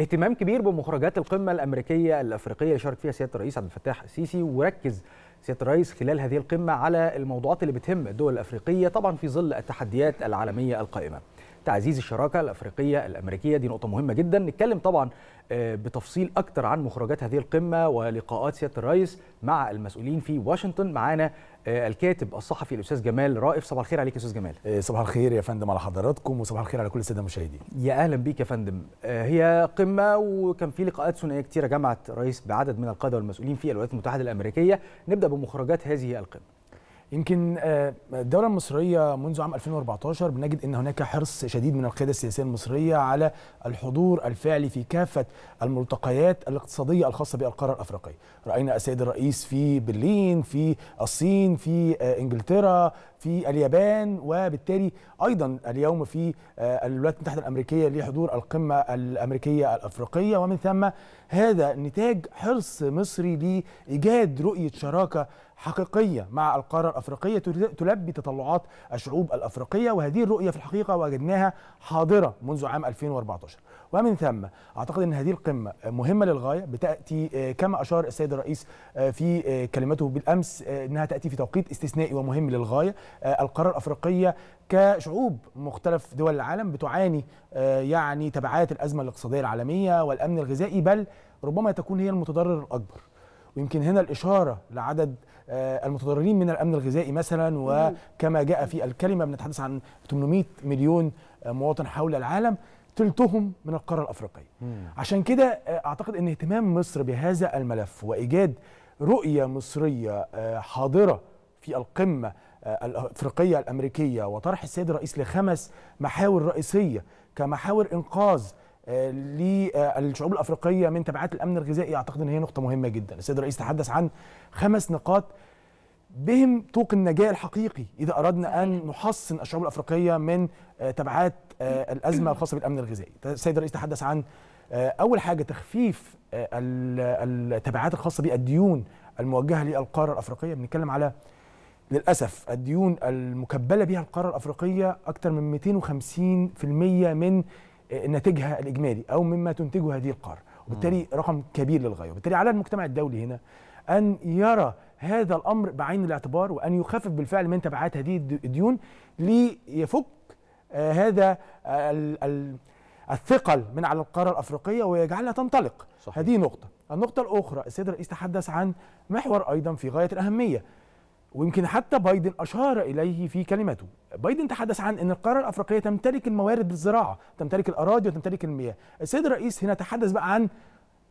اهتمام كبير بمخرجات القمة الأمريكية الأفريقية اللي شارك فيها سيادة الرئيس عبد الفتاح السيسي وركز سيادة الرئيس خلال هذه القمة على الموضوعات اللي بتهم الدول الأفريقية طبعا في ظل التحديات العالمية القائمة تعزيز الشراكه الافريقيه الامريكيه دي نقطه مهمه جدا نتكلم طبعا آه، بتفصيل اكتر عن مخرجات هذه القمه ولقاءات سياده الرئيس مع المسؤولين في واشنطن معانا آه، الكاتب الصحفي الاستاذ جمال رائف صباح الخير عليك يا استاذ جمال آه، صباح الخير يا فندم على حضراتكم وصباح الخير على كل الساده المشاهدين يا اهلا بيك يا فندم هي قمه وكان في لقاءات ثنائيه كتيره جمعت رئيس بعدد من القاده والمسؤولين في الولايات المتحده الامريكيه نبدا بمخرجات هذه القمه يمكن آه، الدولة المصرية منذ عام 2014 بنجد أن هناك حرص شديد من القيادة السياسية المصرية على الحضور الفعلي في كافة الملتقيات الاقتصادية الخاصة بالقارة الأفريقية رأينا السيد الرئيس في برلين في الصين في آه، إنجلترا في اليابان وبالتالي أيضا اليوم في آه، الولايات المتحدة الأمريكية لحضور القمة الأمريكية الأفريقية ومن ثم هذا نتاج حرص مصري لإيجاد رؤية شراكة حقيقية مع القارة الأفريقية تلبي تطلعات الشعوب الأفريقية وهذه الرؤية في الحقيقة وجدناها حاضرة منذ عام 2014 ومن ثم أعتقد أن هذه القمة مهمة للغاية بتأتي آه، كما أشار السيد الرئيس آه، في آه، كلمته بالأمس أنها تأتي في توقيت استثنائي ومهم للغاية القارة الأفريقية كشعوب مختلف دول العالم بتعاني يعني تبعات الأزمة الاقتصادية العالمية والأمن الغذائي بل ربما تكون هي المتضرر الأكبر ويمكن هنا الإشارة لعدد آه، المتضررين من الأمن الغذائي مثلا وكما جاء في الكلمة بنتحدث عن 800 مليون آه، مواطن حول العالم ثلثهم من القارة الأفريقية عشان كده آه، أعتقد أن اهتمام مصر بهذا الملف وإيجاد رؤية مصرية حاضرة في القمة الأفريقية الأمريكية وطرح السيد الرئيس لخمس محاور رئيسية كمحاور إنقاذ للشعوب الافريقيه من تبعات الامن الغذائي اعتقد ان هي نقطه مهمه جدا السيد الرئيس تحدث عن خمس نقاط بهم طوق النجاة الحقيقي إذا أردنا أن نحصن الشعوب الأفريقية من آه، تبعات آه، الأزمة الخاصة بالأمن الغذائي السيد الرئيس تحدث عن آه، أول حاجة تخفيف التبعات الخاصة بالديون الموجهة للقارة الأفريقية بنتكلم على للأسف الديون المكبلة بها القارة الأفريقية أكثر من 250% من ناتجها الاجمالي او مما تنتجه هذه القاره وبالتالي رقم كبير للغايه وبالتالي على المجتمع الدولي هنا ان يرى هذا الامر بعين الاعتبار وان يخفف بالفعل من تبعات هذه الديون ليفك آه، هذا الثقل من على القاره الافريقيه ويجعلها تنطلق صحيح. هذه نقطه النقطه الاخرى السيد الرئيس تحدث عن محور ايضا في غايه الاهميه ويمكن حتى بايدن أشار إليه في كلمته بايدن تحدث عن أن القارة الأفريقية تمتلك الموارد للزراعه تمتلك الأراضي وتمتلك المياه السيد الرئيس هنا تحدث بقى عن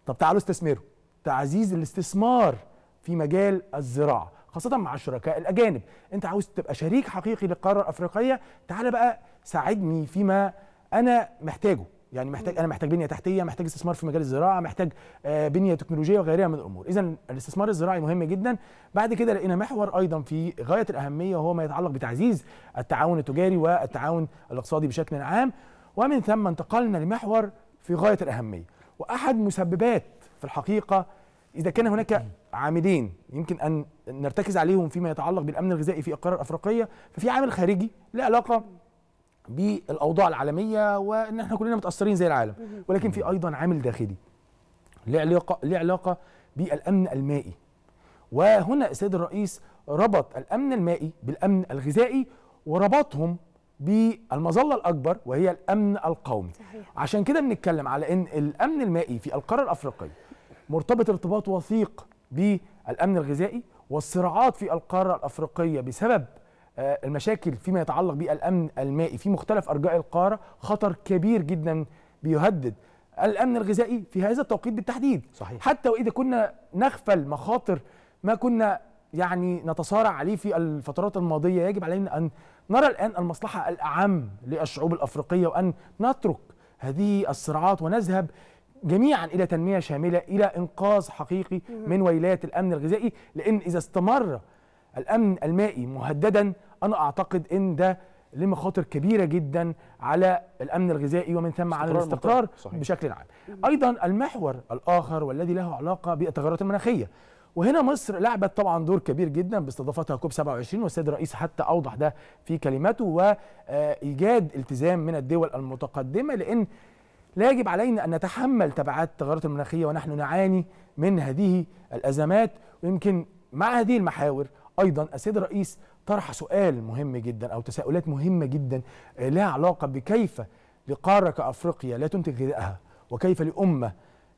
طب تعالوا استثمروا تعزيز الاستثمار في مجال الزراعة خاصة مع الشركاء الأجانب أنت عاوز تبقى شريك حقيقي للقارة الأفريقية تعال بقى ساعدني فيما أنا محتاجه يعني محتاج انا محتاج بنيه تحتيه محتاج استثمار في مجال الزراعه محتاج آه، بنيه تكنولوجيه وغيرها من الامور اذا الاستثمار الزراعي مهم جدا بعد كده لقينا محور ايضا في غايه الاهميه وهو ما يتعلق بتعزيز التعاون التجاري والتعاون الاقتصادي بشكل عام ومن ثم انتقلنا لمحور في غايه الاهميه واحد مسببات في الحقيقه اذا كان هناك عاملين يمكن ان نرتكز عليهم فيما يتعلق بالامن الغذائي في القاره الافريقيه ففي عامل خارجي له علاقه بالاوضاع العالميه وان احنا كلنا متاثرين زي العالم ولكن في ايضا عامل داخلي له علاقه له علاقه بالامن المائي وهنا السيد الرئيس ربط الامن المائي بالامن الغذائي وربطهم بالمظله الاكبر وهي الامن القومي صحيح. عشان كده بنتكلم على ان الامن المائي في القاره الافريقيه مرتبط ارتباط وثيق بالامن الغذائي والصراعات في القاره الافريقيه بسبب آه، المشاكل فيما يتعلق بالامن المائي في مختلف ارجاء القاره خطر كبير جدا بيهدد الامن الغذائي في هذا التوقيت بالتحديد صحيح. حتى واذا كنا نغفل مخاطر ما كنا يعني نتصارع عليه في الفترات الماضيه يجب علينا ان نرى الان المصلحه الاعم للشعوب الافريقيه وان نترك هذه الصراعات ونذهب جميعا الى تنميه شامله الى انقاذ حقيقي من ويلات الامن الغذائي لان اذا استمر الامن المائي مهددا انا اعتقد ان ده لمخاطر كبيره جدا على الامن الغذائي ومن ثم على الاستقرار بشكل عام. ايضا المحور الاخر والذي له علاقه بالتغيرات المناخيه. وهنا مصر لعبت طبعا دور كبير جدا باستضافتها كوب 27 والسيد الرئيس حتى اوضح ده في كلماته وايجاد التزام من الدول المتقدمه لان لا يجب علينا ان نتحمل تبعات التغيرات المناخيه ونحن نعاني من هذه الازمات ويمكن مع هذه المحاور ايضا السيد الرئيس طرح سؤال مهم جدا او تساؤلات مهمه جدا آه، لها علاقه بكيف لقاره كافريقيا لا تنتج غذائها وكيف لامه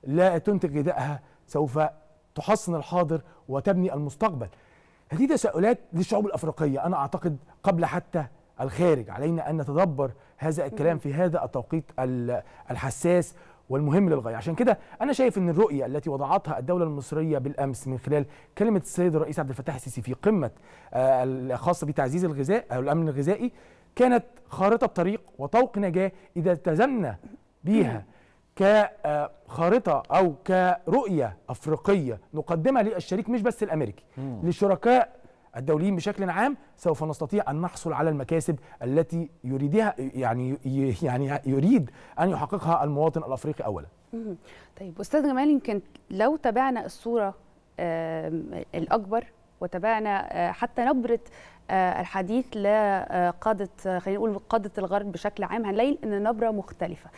لا تنتج غذائها سوف تحصن الحاضر وتبني المستقبل هذه تساؤلات للشعوب الافريقيه انا اعتقد قبل حتى الخارج علينا ان نتدبر هذا الكلام في هذا التوقيت الحساس والمهم للغايه عشان كده انا شايف ان الرؤيه التي وضعتها الدوله المصريه بالامس من خلال كلمه السيد الرئيس عبد الفتاح السيسي في قمه آه، الخاصه بتعزيز الغذاء او الامن الغذائي كانت خارطه طريق وطوق نجاه اذا التزمنا بيها كخارطه آه، او كرؤيه افريقيه نقدمها للشريك مش بس الامريكي لشركاء الدوليين بشكل عام سوف نستطيع ان نحصل على المكاسب التي يريدها يعني يعني يريد ان يحققها المواطن الافريقي اولا. طيب استاذ جمال يمكن لو تابعنا الصوره الاكبر وتابعنا آه، حتى نبره آه، الحديث لقاده آه، خلينا نقول قاده الغرب بشكل عام هنلاقي ان نبره مختلفه.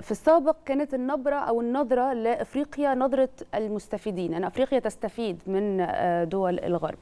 في السابق كانت النبرة أو النظرة لأفريقيا نظرة المستفيدين أن أفريقيا تستفيد من دول الغرب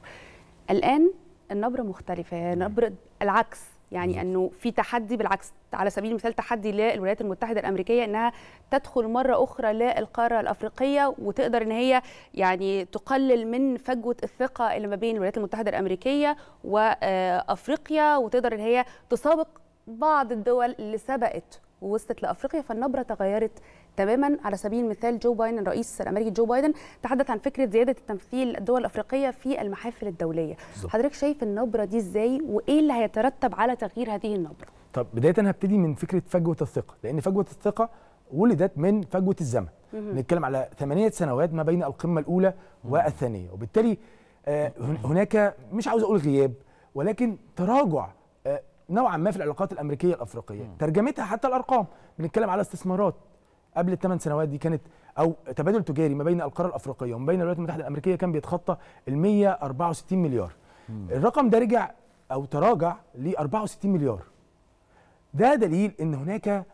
الان النبره مختلفه هي نبره العكس يعني انه في تحدي بالعكس على سبيل المثال تحدي للولايات المتحده الامريكيه انها تدخل مره اخرى للقاره الافريقيه وتقدر ان هي يعني تقلل من فجوه الثقه اللي ما بين الولايات المتحده الامريكيه وافريقيا وتقدر ان هي تسابق بعض الدول اللي سبقت ووصلت لافريقيا فالنبره تغيرت تماما على سبيل المثال جو بايدن الرئيس الامريكي جو بايدن تحدث عن فكره زياده التمثيل الدول الافريقيه في المحافل الدوليه بالزبط. حضرتك شايف النبره دي ازاي وايه اللي هيترتب على تغيير هذه النبره طب بدايه هبتدي من فكره فجوه الثقه لان فجوه الثقه ولدت من فجوه الزمن بنتكلم على ثمانية سنوات ما بين القمه الاولى والثانيه وبالتالي آه، هناك مش عاوز اقول غياب ولكن تراجع آه، نوعا ما في العلاقات الامريكيه الافريقيه ترجمتها حتى الارقام بنتكلم على استثمارات قبل الثمان سنوات دي كانت او تبادل تجاري ما بين القاره الافريقيه وما بين الولايات المتحده الامريكيه كان بيتخطى ال 164 مليار مم. الرقم ده رجع او تراجع ل 64 مليار ده دليل ان هناك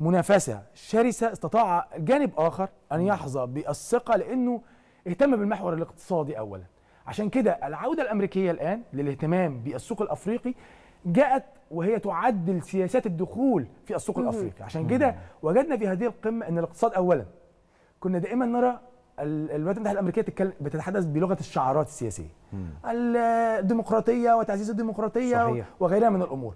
منافسه شرسه استطاع جانب اخر ان يحظى بالثقه لانه اهتم بالمحور الاقتصادي اولا عشان كده العوده الامريكيه الان للاهتمام بالسوق الافريقي جاءت وهي تعدل سياسات الدخول في السوق الافريقي عشان كده وجدنا في هذه القمه ان الاقتصاد اولا كنا دائما نرى الولايات المتحده الامريكيه تتكلم بتتحدث بلغه الشعارات السياسيه الديمقراطيه وتعزيز الديمقراطيه صحيح. وغيرها من الامور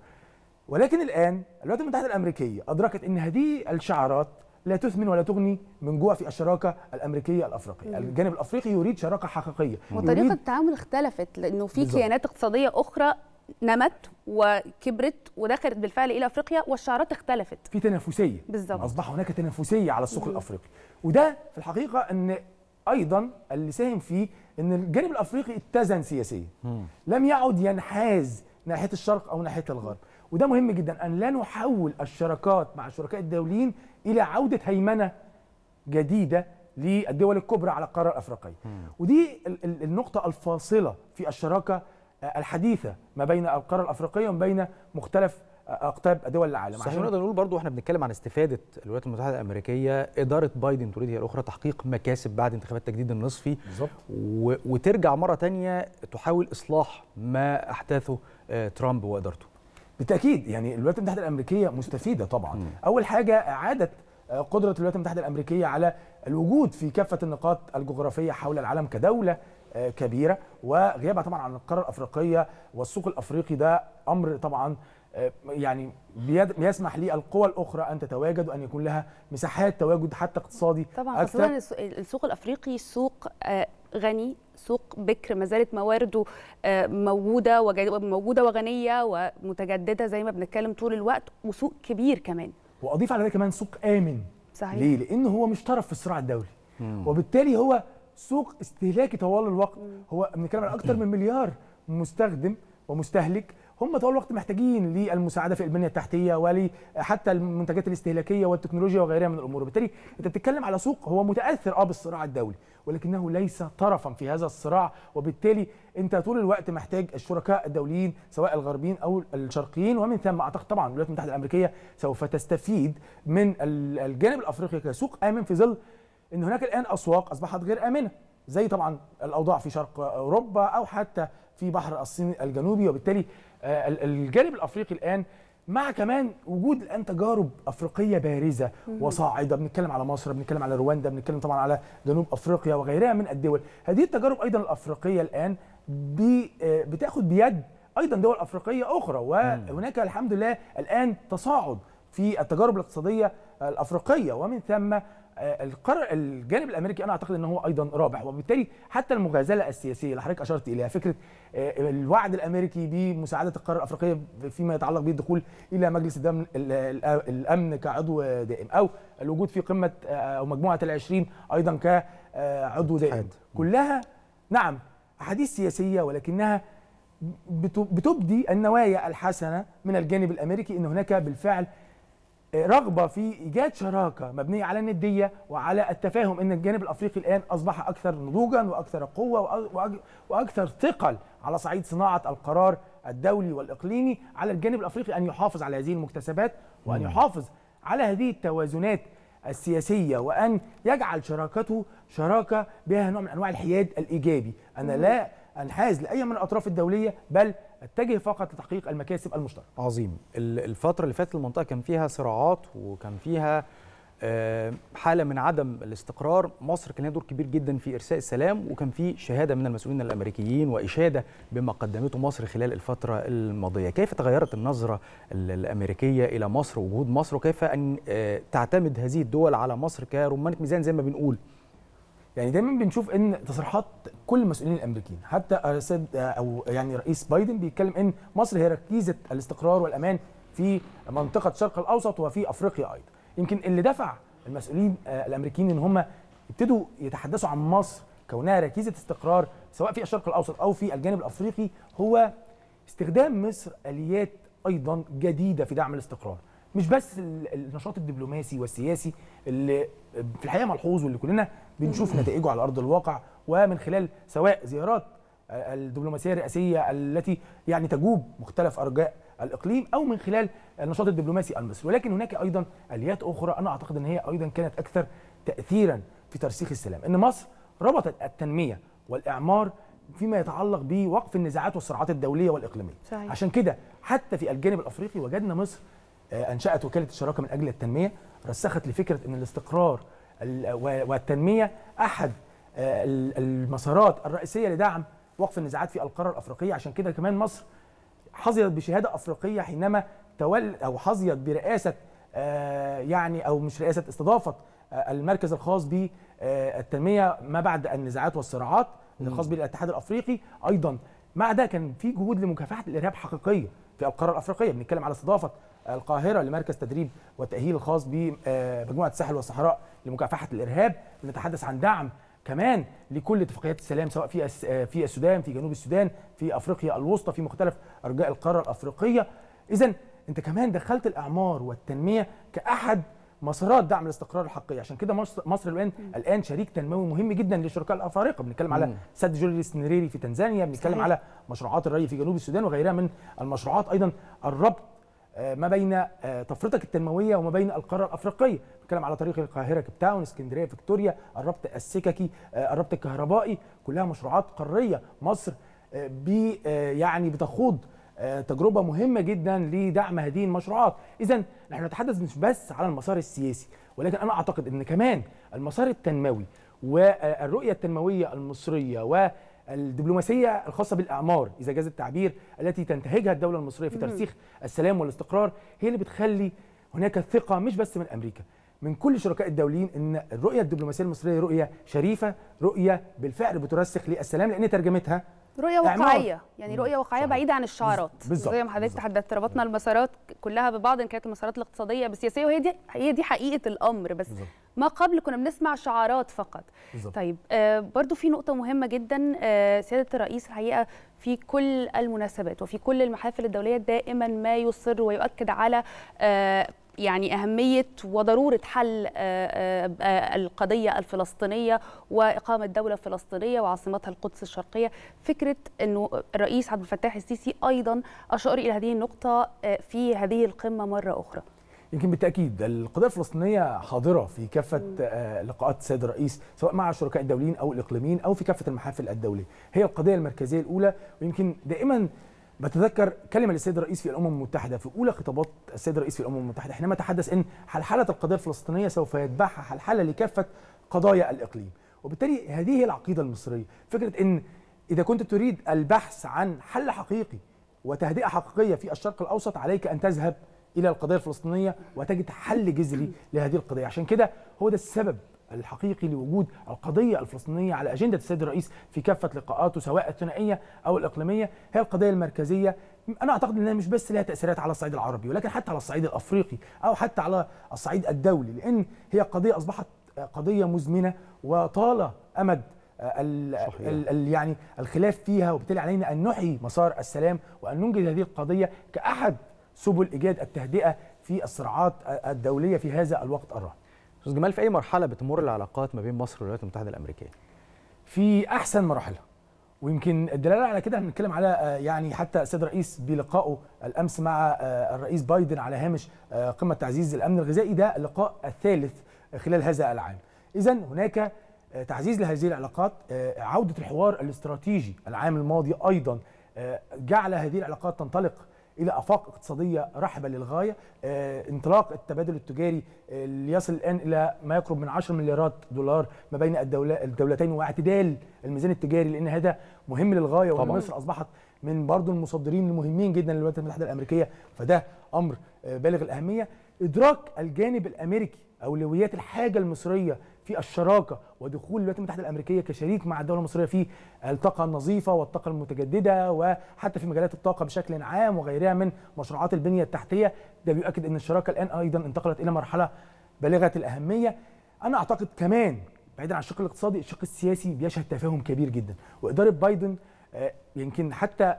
ولكن الان الولايات المتحده الامريكيه ادركت ان هذه الشعارات لا تثمن ولا تغني من جوع في الشراكه الامريكيه الافريقيه، مم. الجانب الافريقي يريد شراكه حقيقيه. وطريقه التعامل اختلفت لانه في كيانات اقتصاديه اخرى نمت وكبرت ودخلت بالفعل الى افريقيا والشعارات اختلفت في تنافسيه بالظبط اصبح هناك تنافسيه على السوق الافريقي وده في الحقيقه ان ايضا اللي ساهم فيه ان الجانب الافريقي اتزن سياسيا لم يعد ينحاز ناحيه الشرق او ناحيه الغرب وده مهم جدا ان لا نحول الشراكات مع الشركاء الدوليين الى عوده هيمنه جديده للدول الكبرى على القاره الافريقيه ودي النقطه الفاصله في الشراكه الحديثه ما بين القاره الافريقيه وما بين مختلف اقطاب دول العالم صحيح نقدر نقول برضو احنا بنتكلم عن استفاده الولايات المتحده الامريكيه اداره بايدن تريد هي الاخرى تحقيق مكاسب بعد انتخابات التجديد النصفي بالظبط وترجع مره تانية تحاول اصلاح ما احداثه آه، ترامب وادارته بالتاكيد يعني الولايات المتحده الامريكيه مستفيده طبعا م. اول حاجه اعادت آه، قدره الولايات المتحده الامريكيه على الوجود في كافه النقاط الجغرافيه حول العالم كدوله آه، كبيره وغيابها طبعا عن القاره الافريقيه والسوق الافريقي ده امر طبعا آه، يعني بيسمح للقوى الاخرى ان تتواجد وان يكون لها مساحات تواجد حتى اقتصادي طبعا اصلا السوق الافريقي سوق آه، غني سوق بكر ما زالت موارده موجوده موجوده وغنيه ومتجدده زي ما بنتكلم طول الوقت وسوق كبير كمان واضيف على ده كمان سوق امن صحيح ليه؟ لان هو مش طرف في الصراع الدولي مم. وبالتالي هو سوق استهلاكي طوال الوقت هو بنتكلم على اكثر من مليار مستخدم ومستهلك هم طوال الوقت محتاجين للمساعده في البنيه التحتيه حتى المنتجات الاستهلاكيه والتكنولوجيا وغيرها من الامور وبالتالي انت بتتكلم على سوق هو متاثر اه بالصراع الدولي ولكنه ليس طرفا في هذا الصراع وبالتالي انت طول الوقت محتاج الشركاء الدوليين سواء الغربيين او الشرقيين ومن ثم اعتقد طبعا الولايات المتحده الامريكيه سوف تستفيد من الجانب الافريقي كسوق امن في ظل ان هناك الان اسواق اصبحت غير امنه زي طبعا الاوضاع في شرق اوروبا او حتى في بحر الصين الجنوبي وبالتالي آه، الجانب الافريقي الان مع كمان وجود الان تجارب افريقيه بارزه وصاعده بنتكلم على مصر بنتكلم على رواندا بنتكلم طبعا على جنوب افريقيا وغيرها من الدول هذه التجارب ايضا الافريقيه الان بي آه، بتاخد بيد ايضا دول افريقيه اخرى وهناك الحمد لله الان تصاعد في التجارب الاقتصاديه الافريقيه ومن ثم القرار الجانب الامريكي انا اعتقد ان هو ايضا رابح وبالتالي حتى المغازله السياسيه اللي حضرتك اشرت اليها فكره آه، الوعد الامريكي بمساعده القاره الافريقيه فيما يتعلق بالدخول الى مجلس الامن الامن كعضو دائم او الوجود في قمه آه، او مجموعه العشرين ايضا كعضو آه، دائم كلها نعم احاديث سياسيه ولكنها بتبدي النوايا الحسنه من الجانب الامريكي ان هناك بالفعل رغبه في ايجاد شراكه مبنيه على النديه وعلى التفاهم ان الجانب الافريقي الان اصبح اكثر نضوجا واكثر قوه واكثر ثقل على صعيد صناعه القرار الدولي والاقليمي على الجانب الافريقي ان يحافظ على هذه المكتسبات وان يحافظ على هذه التوازنات السياسية وأن يجعل شراكته شراكة بها نوع من أنواع الحياد الإيجابي أنا لا أنحاز لأي من الأطراف الدولية بل اتجه فقط لتحقيق المكاسب المشتركه. عظيم، الفتره اللي فاتت المنطقه كان فيها صراعات وكان فيها آه، حاله من عدم الاستقرار، مصر كان لها دور كبير جدا في ارساء السلام وكان في شهاده من المسؤولين الامريكيين واشاده بما قدمته مصر خلال الفتره الماضيه، كيف تغيرت النظره الامريكيه الى مصر وجهود مصر وكيف ان آه، تعتمد هذه الدول على مصر كرمانه ميزان زي ما بنقول؟ يعني دايما بنشوف ان تصريحات كل المسؤولين الامريكيين حتى السيد او يعني رئيس بايدن بيتكلم ان مصر هي ركيزه الاستقرار والامان في منطقه الشرق الاوسط وفي افريقيا ايضا يمكن اللي دفع المسؤولين آه، الامريكيين ان هم ابتدوا يتحدثوا عن مصر كونها ركيزه استقرار سواء في الشرق الاوسط او في الجانب الافريقي هو استخدام مصر اليات ايضا جديده في دعم الاستقرار مش بس النشاط الدبلوماسي والسياسي اللي في الحقيقه ملحوظ واللي كلنا بنشوف نتائجه على ارض الواقع ومن خلال سواء زيارات الدبلوماسيه الرئاسيه التي يعني تجوب مختلف ارجاء الاقليم او من خلال النشاط الدبلوماسي المصري ولكن هناك ايضا اليات اخرى انا اعتقد ان هي ايضا كانت اكثر تاثيرا في ترسيخ السلام ان مصر ربطت التنميه والاعمار فيما يتعلق بوقف النزاعات والصراعات الدوليه والاقليميه صحيح. عشان كده حتى في الجانب الافريقي وجدنا مصر آه، انشات وكاله الشراكه من اجل التنميه رسخت لفكره ان الاستقرار والتنميه احد آه، المسارات الرئيسيه لدعم وقف النزاعات في القاره الافريقيه عشان كده كمان مصر حظيت بشهاده افريقيه حينما تولى او حظيت برئاسه آه، يعني او مش رئاسه استضافه المركز الخاص بالتنميه ما بعد النزاعات والصراعات الخاص بالاتحاد الافريقي ايضا مع ده كان في جهود لمكافحه الارهاب حقيقيه في القاره الافريقيه بنتكلم على استضافه القاهره لمركز تدريب والتاهيل الخاص بمجموعه الساحل والصحراء لمكافحه الارهاب بنتحدث عن دعم كمان لكل اتفاقيات السلام سواء في في السودان في جنوب السودان في افريقيا الوسطى في مختلف ارجاء القاره الافريقيه اذا انت كمان دخلت الاعمار والتنميه كاحد مسارات دعم الاستقرار الحقيقي عشان كده مصر الان الان شريك تنموي مهم جدا للشركاء الافارقه بنتكلم على سد جوليس نريري في تنزانيا بنتكلم على مشروعات الري في جنوب السودان وغيرها من المشروعات ايضا الربط آه، ما بين طفرتك آه، التنمويه وما بين القاره الافريقيه بتكلم على طريق القاهره كيب تاون اسكندريه فيكتوريا الربط السككي الربط آه، الكهربائي كلها مشروعات قاريه مصر بي يعني بتخوض تجربه مهمه جدا لدعم هذه المشروعات اذا نحن نتحدث مش بس على المسار السياسي ولكن انا اعتقد ان كمان المسار التنموي والرؤيه التنمويه المصريه و الدبلوماسيه الخاصه بالاعمار اذا جاز التعبير التي تنتهجها الدوله المصريه في ترسيخ السلام والاستقرار هي اللي بتخلي هناك ثقه مش بس من امريكا من كل شركاء الدوليين ان الرؤيه الدبلوماسيه المصريه رؤيه شريفه رؤيه بالفعل بترسخ للسلام لان ترجمتها يعني يعني رؤيه واقعيه يعني رؤيه واقعيه صحيح. بعيده عن الشعارات بالظبط زي ما حضرتك تحدثت ربطنا المسارات كلها ببعض ان كانت المسارات الاقتصاديه بالسياسيه وهي دي هي دي حقيقه الامر بس بالزبط. ما قبل كنا بنسمع شعارات فقط بالزبط. طيب آه برضو في نقطه مهمه جدا آه سياده الرئيس الحقيقه في كل المناسبات وفي كل المحافل الدوليه دائما ما يصر ويؤكد على آه يعني أهمية وضرورة حل آه، آه، آه، القضية الفلسطينية وإقامة دولة فلسطينية وعاصمتها القدس الشرقية فكرة أنه الرئيس عبد الفتاح السيسي أيضا أشار إلى هذه النقطة في هذه القمة مرة أخرى يمكن بالتاكيد القضيه الفلسطينيه حاضره في كافه لقاءات السيد الرئيس سواء مع الشركاء الدوليين او الاقليميين او في كافه المحافل الدوليه هي القضيه المركزيه الاولى ويمكن دائما بتذكر كلمه للسيد الرئيس في الامم المتحده في اولى خطابات السيد الرئيس في الامم المتحده حينما تحدث ان حلحله القضيه الفلسطينيه سوف يتبعها حلحله لكافه قضايا الاقليم وبالتالي هذه هي العقيده المصريه فكره ان اذا كنت تريد البحث عن حل حقيقي وتهدئه حقيقيه في الشرق الاوسط عليك ان تذهب الى القضيه الفلسطينيه وتجد حل جذري لهذه القضيه عشان كده هو ده السبب الحقيقي لوجود القضية الفلسطينية على أجندة السيد الرئيس في كافة لقاءاته سواء الثنائية أو الإقليمية هي القضية المركزية أنا أعتقد أنها مش بس لها تأثيرات على الصعيد العربي ولكن حتى على الصعيد الأفريقي أو حتى على الصعيد الدولي لأن هي قضية أصبحت قضية مزمنة وطال أمد الـ الـ ال يعني الخلاف فيها وبالتالي علينا أن نحيي مسار السلام وأن ننجز هذه القضية كأحد سبل إيجاد التهدئة في الصراعات الدولية في هذا الوقت الراهن استاذ جمال في اي مرحله بتمر العلاقات ما بين مصر والولايات المتحده الامريكيه في احسن مراحلها ويمكن الدلاله على كده هنتكلم على آه، يعني حتى السيد الرئيس بلقائه الامس مع آه، الرئيس بايدن على هامش آه، قمه تعزيز الامن الغذائي ده اللقاء الثالث خلال هذا العام اذا هناك تعزيز لهذه العلاقات عوده الحوار الاستراتيجي العام الماضي ايضا جعل هذه العلاقات تنطلق الى افاق اقتصاديه رحبه للغايه آه، انطلاق التبادل التجاري اللي آه، يصل الان الى ما يقرب من 10 مليارات دولار ما بين الدولتين واعتدال الميزان التجاري لان هذا مهم للغايه وان مصر اصبحت من برضه المصدرين المهمين جدا للولايات المتحده الامريكيه فده امر آه، بالغ الاهميه ادراك الجانب الامريكي اولويات الحاجه المصريه في الشراكه ودخول الولايات المتحده الامريكيه كشريك مع الدوله المصريه في الطاقه النظيفه والطاقه المتجدده وحتى في مجالات الطاقه بشكل عام وغيرها من مشروعات البنيه التحتيه ده بيؤكد ان الشراكه الان ايضا انتقلت الى مرحله بالغه الاهميه انا اعتقد كمان بعيدا عن الشق الاقتصادي الشق السياسي بيشهد تفاهم كبير جدا واداره بايدن آه، يمكن حتى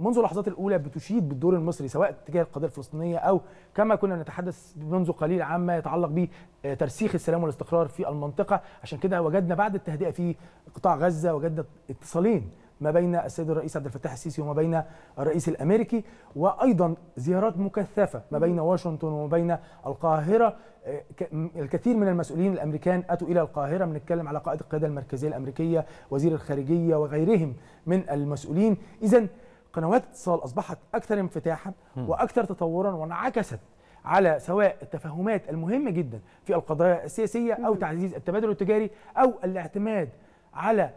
منذ اللحظات الاولى بتشيد بالدور المصري سواء تجاه القضيه الفلسطينيه او كما كنا نتحدث منذ قليل عما يتعلق بترسيخ آه، السلام والاستقرار في المنطقه عشان كده وجدنا بعد التهدئه في قطاع غزه وجدنا اتصالين ما بين السيد الرئيس عبد الفتاح السيسي وما بين الرئيس الامريكي وايضا زيارات مكثفه ما بين واشنطن وما بين القاهره آه، الكثير من المسؤولين الامريكان اتوا الى القاهره بنتكلم على قائد القياده المركزيه الامريكيه وزير الخارجيه وغيرهم من المسؤولين اذا قنوات الاتصال اصبحت اكثر انفتاحا واكثر تطورا وانعكست على سواء التفاهمات المهمه جدا في القضايا السياسيه او تعزيز التبادل التجاري او الاعتماد على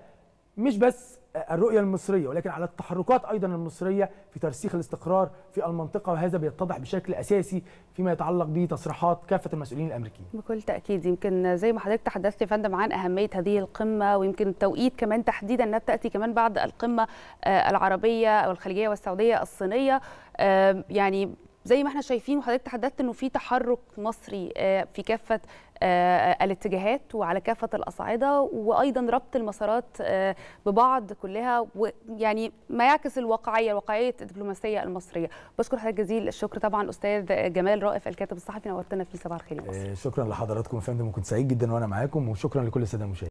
مش بس الرؤية المصرية ولكن على التحركات أيضا المصرية في ترسيخ الاستقرار في المنطقة وهذا بيتضح بشكل أساسي فيما يتعلق بتصريحات كافة المسؤولين الأمريكيين بكل تأكيد يمكن زي ما حضرتك تحدثت يا فندم عن أهمية هذه القمة ويمكن التوقيت كمان تحديدا أنها تأتي كمان بعد القمة آه، العربية أو الخليجية والسعودية الصينية آه، يعني زي ما احنا شايفين وحضرتك تحدثت انه في تحرك مصري آه، في كافه آه، الاتجاهات وعلى كافه الاصعده وايضا ربط المسارات آه، ببعض كلها ويعني ما يعكس الواقعيه واقعيه الدبلوماسيه المصريه بشكر حضرتك جزيل الشكر طبعا استاذ جمال رائف الكاتب الصحفي نورتنا في صباح الخير مصر. آه، شكرا لحضراتكم يا فندم وكنت سعيد جدا وانا معاكم وشكرا لكل الساده المشاهدين